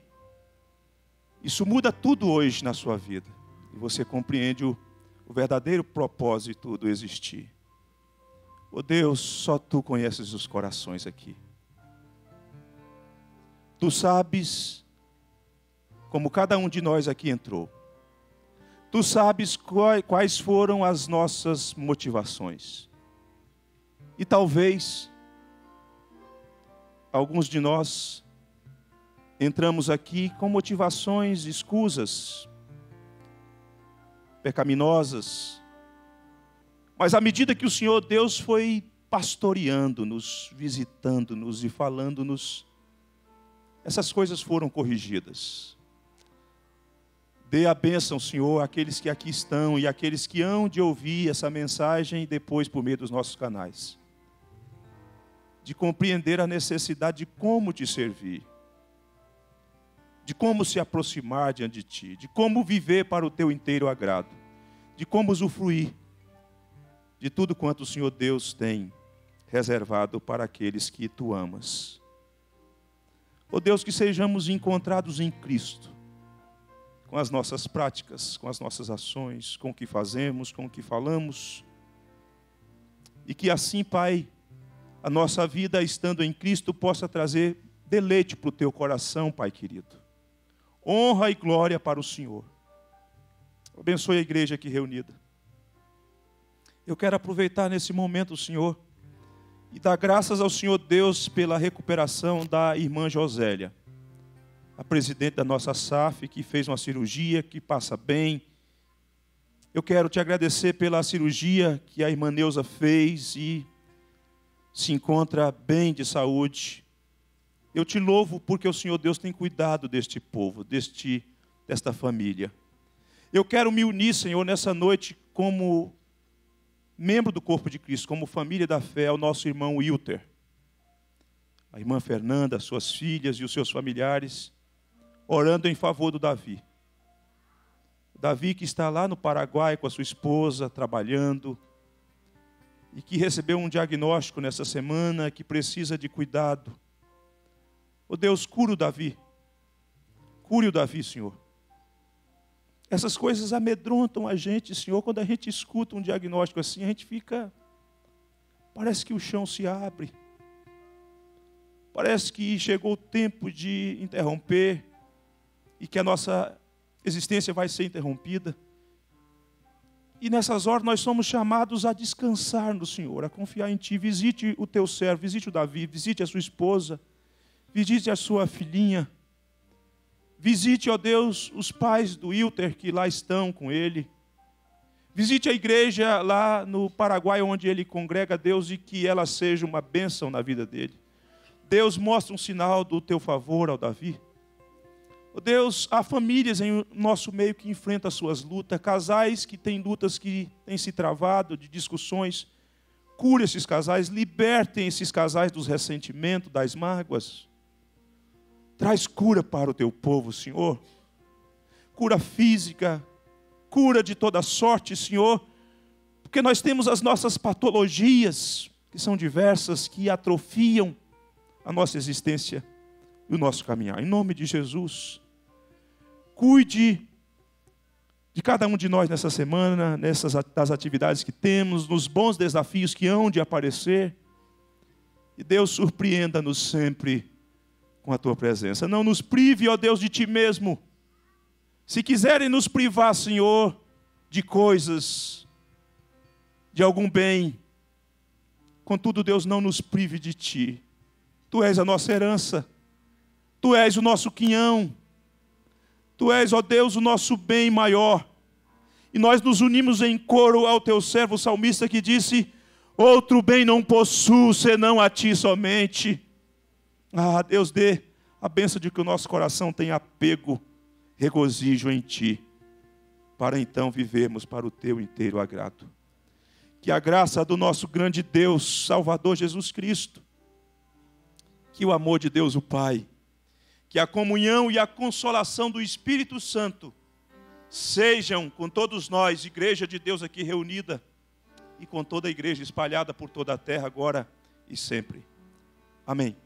Speaker 1: isso muda tudo hoje na sua vida. E você compreende o, o verdadeiro propósito do existir. Oh Deus, só tu conheces os corações aqui. Tu sabes como cada um de nós aqui entrou. Tu sabes quais foram as nossas motivações. E talvez alguns de nós entramos aqui com motivações escusas, pecaminosas, mas à medida que o Senhor Deus foi pastoreando-nos, visitando-nos e falando-nos, essas coisas foram corrigidas. Dê a bênção, Senhor, àqueles que aqui estão e àqueles que hão de ouvir essa mensagem depois por meio dos nossos canais. De compreender a necessidade de como te servir, de como se aproximar diante de ti, de como viver para o teu inteiro agrado, de como usufruir de tudo quanto o Senhor Deus tem reservado para aqueles que tu amas. Ó Deus, que sejamos encontrados em Cristo, com as nossas práticas, com as nossas ações, com o que fazemos, com o que falamos, e que assim, Pai, a nossa vida estando em Cristo possa trazer deleite para o teu coração, Pai querido. Honra e glória para o Senhor. Abençoe a igreja aqui reunida. Eu quero aproveitar nesse momento, Senhor, e dar graças ao Senhor Deus pela recuperação da irmã Josélia, a presidente da nossa SAF, que fez uma cirurgia, que passa bem. Eu quero te agradecer pela cirurgia que a irmã Neuza fez e se encontra bem de saúde. Eu te louvo porque o Senhor Deus tem cuidado deste povo, deste, desta família. Eu quero me unir, Senhor, nessa noite como membro do corpo de Cristo, como família da fé, é o nosso irmão Wilter, a irmã Fernanda, suas filhas e os seus familiares, orando em favor do Davi. Davi que está lá no Paraguai com a sua esposa, trabalhando, e que recebeu um diagnóstico nessa semana que precisa de cuidado. Oh Deus, cura o Davi. Cure o Davi, Senhor. Essas coisas amedrontam a gente, Senhor. Quando a gente escuta um diagnóstico assim, a gente fica. Parece que o chão se abre. Parece que chegou o tempo de interromper e que a nossa existência vai ser interrompida. E nessas horas nós somos chamados a descansar no Senhor, a confiar em Ti. Visite o teu servo, visite o Davi, visite a sua esposa, visite a sua filhinha, Visite, ó Deus, os pais do Ilter que lá estão com ele. Visite a igreja lá no Paraguai, onde ele congrega Deus, e que ela seja uma bênção na vida dele. Deus, mostra um sinal do teu favor ao Davi. Ó Deus, há famílias em nosso meio que enfrentam suas lutas, casais que têm lutas que têm se travado, de discussões. Cure esses casais, libertem esses casais dos ressentimentos, das mágoas. Traz cura para o teu povo, Senhor. Cura física, cura de toda sorte, Senhor, porque nós temos as nossas patologias, que são diversas, que atrofiam a nossa existência e o nosso caminhar. Em nome de Jesus, cuide de cada um de nós nessa semana, nessas das atividades que temos, nos bons desafios que hão de aparecer. E Deus surpreenda-nos sempre com a tua presença. Não nos prive, ó Deus, de ti mesmo. Se quiserem nos privar, Senhor, de coisas, de algum bem, contudo, Deus, não nos prive de ti. Tu és a nossa herança, tu és o nosso quinhão, tu és, ó Deus, o nosso bem maior. E nós nos unimos em coro ao teu servo salmista que disse: Outro bem não possuo senão a ti somente. Ah, Deus dê a benção de que o nosso coração tenha apego, regozijo em Ti, para então vivermos para o Teu inteiro agrado. Que a graça do nosso grande Deus, Salvador Jesus Cristo, que o amor de Deus, o Pai, que a comunhão e a consolação do Espírito Santo sejam com todos nós, Igreja de Deus aqui reunida, e com toda a igreja espalhada por toda a terra, agora e sempre. Amém.